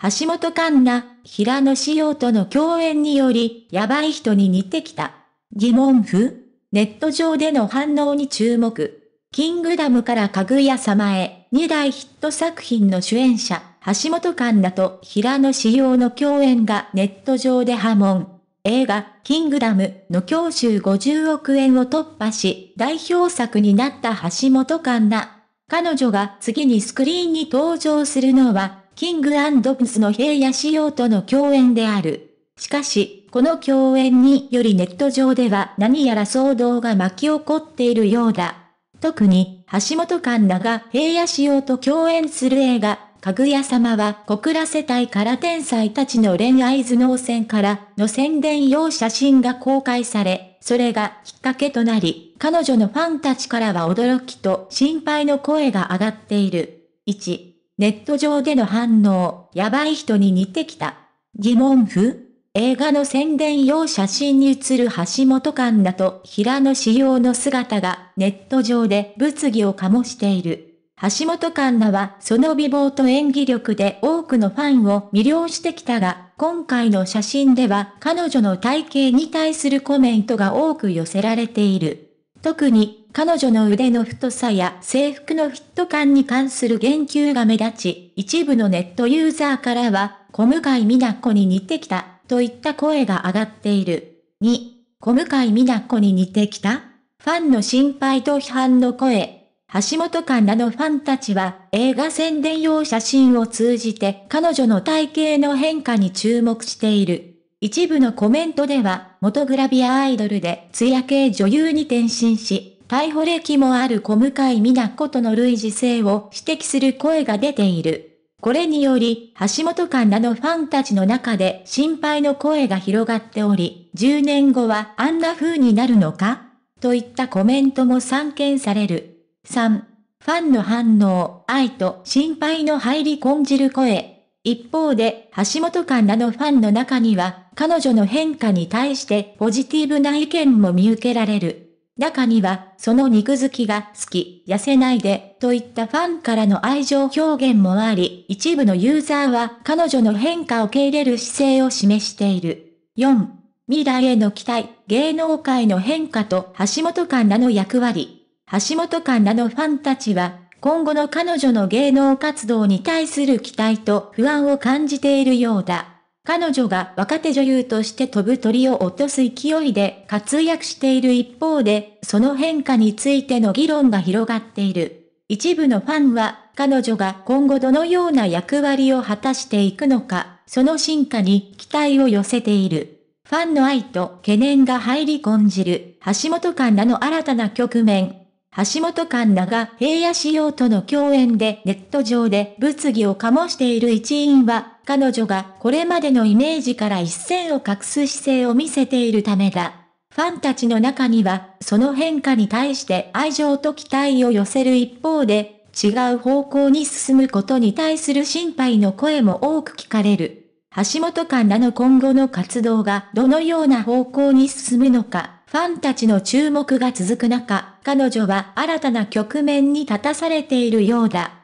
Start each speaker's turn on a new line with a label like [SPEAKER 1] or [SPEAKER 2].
[SPEAKER 1] 橋本環奈、平野紫耀との共演により、やばい人に似てきた。疑問符ネット上での反応に注目。キングダムからかぐや様へ、2大ヒット作品の主演者、橋本環奈と平野紫耀の共演がネット上で波紋。映画、キングダムの教習50億円を突破し、代表作になった橋本環奈。彼女が次にスクリーンに登場するのは、キングブスの平野仕様との共演である。しかし、この共演によりネット上では何やら騒動が巻き起こっているようだ。特に、橋本環奈が平野仕様と共演する映画、かぐや様は小倉世帯から天才たちの恋愛頭脳戦からの宣伝用写真が公開され、それがきっかけとなり、彼女のファンたちからは驚きと心配の声が上がっている。1、ネット上での反応、やばい人に似てきた。疑問符映画の宣伝用写真に写る橋本環奈と平野紫耀の姿がネット上で物議を醸している。橋本環奈はその美貌と演技力で多くのファンを魅了してきたが、今回の写真では彼女の体型に対するコメントが多く寄せられている。特に彼女の腕の太さや制服のフィット感に関する言及が目立ち、一部のネットユーザーからは、小向井美奈子に似てきた、といった声が上がっている。2、小向井美奈子に似てきたファンの心配と批判の声。橋本環奈のファンたちは映画宣伝用写真を通じて彼女の体型の変化に注目している。一部のコメントでは、元グラビアアイドルで、ツヤ系女優に転身し、逮捕歴もある小向井美奈子との類似性を指摘する声が出ている。これにより、橋本環奈のファンたちの中で心配の声が広がっており、10年後はあんな風になるのかといったコメントも散見される。3. ファンの反応、愛と心配の入り込んじる声。一方で、橋本環奈のファンの中には、彼女の変化に対してポジティブな意見も見受けられる。中には、その肉付きが好き、痩せないで、といったファンからの愛情表現もあり、一部のユーザーは彼女の変化を受け入れる姿勢を示している。4. 未来への期待、芸能界の変化と橋本環奈の役割。橋本環奈のファンたちは、今後の彼女の芸能活動に対する期待と不安を感じているようだ。彼女が若手女優として飛ぶ鳥を落とす勢いで活躍している一方で、その変化についての議論が広がっている。一部のファンは、彼女が今後どのような役割を果たしていくのか、その進化に期待を寄せている。ファンの愛と懸念が入り込んじる、橋本環奈の新たな局面。橋本環奈が平野仕様との共演でネット上で物議を醸している一員は、彼女がこれまでのイメージから一線を画す姿勢を見せているためだ。ファンたちの中には、その変化に対して愛情と期待を寄せる一方で、違う方向に進むことに対する心配の声も多く聞かれる。橋本環奈の今後の活動がどのような方向に進むのか、ファンたちの注目が続く中、彼女は新たな局面に立たされているようだ。